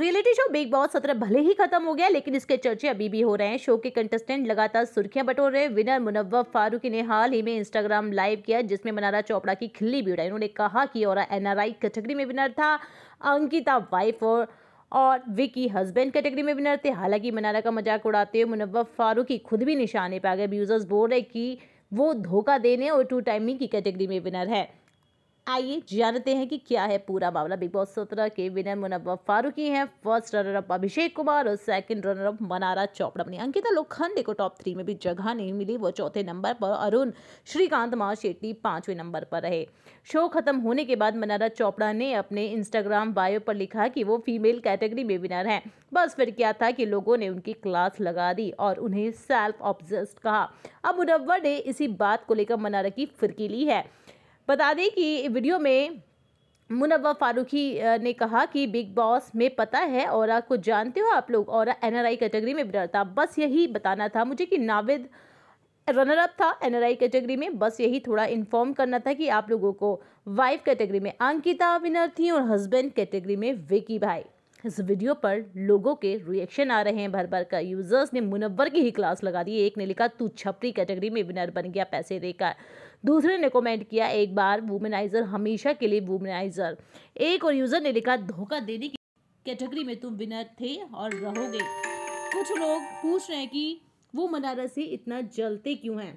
reality show big boss सत्रह भले ही खत्म हो गया लेकिन इसके चर्चे अभी भी हो रहे हैं शो के कंटेस्टेंट लगातार सुर्खियां बटोर रहे विनर मुनव्वर फारूकी ने हाल ही में इंस्टाग्राम लाइव किया जिसमें मनारा चोपड़ा की खिल्ली भी उड़ाई उन्होंने कहा कि और एनआरआई कैटेगरी में विनर था अंकिता वाइफ और और विकी हस्बैंड कैटेगरी में विनर थे हालांकि मनारा का मजाक उड़ाते हुए मुनव्वर फारूकी खुद भी निशाने पर आ गए यूजर्स बोल रहे कि वो धोखा देने और टू टाइमिंग की कैटेगरी में विनर है आइए जानते हैं कि क्या है पूरा मामला बिग बॉस सत्रह के विनर मुनव्वा फारूकी हैं first runner up Abhishek Kumar और second runner up Mannara Chopra ने अंकिता लोखंडे को टॉप थ्री में भी जगह नहीं मिली वो चौथे नंबर पर अरुण श्रीकांत माँ शेट्टी पांचवें नंबर पर रहे शो खत्म होने के बाद मनारा चोपड़ा ने अपने इंस्टाग्राम बायो पर लिखा कि वो फीमेल कैटेगरी में विनर हैं बस फिर क्या था कि लोगों ने उनकी क्लास लगा दी और उन्हें सेल्फ ऑब्जेस्ट कहा अब मुनवर ने इसी बात को लेकर मनारा की फिरकी ली है बता दें कि वीडियो में मुनवा फारूकी ने कहा कि बिग बॉस में पता है और को जानते हो आप लोग और एनआरआई कैटेगरी में विनर था बस यही बताना था मुझे कि नाविद रनर अप था एनआरआई कैटेगरी में बस यही थोड़ा इन्फॉर्म करना था कि आप लोगों को वाइफ कैटेगरी में अंकिता विनर थी और हस्बैंड कैटेगरी में विकी भाई इस वीडियो पर लोगों के रिएक्शन आ रहे हैं भर भर का यूजर्स ने मुनव्वर की ही क्लास लगा दी एक ने लिखा तू छपरी कैटेगरी में विनर बन गया पैसे देकर दूसरे ने कमेंट किया एक बार वुमेनाइजर हमेशा के लिए वुमेनाइजर एक और यूज़र ने लिखा धोखा देने की कैटेगरी में तुम विनर थे और रहोगे कुछ लोग पूछ रहे हैं कि वो बनारसी इतना जलते क्यों हैं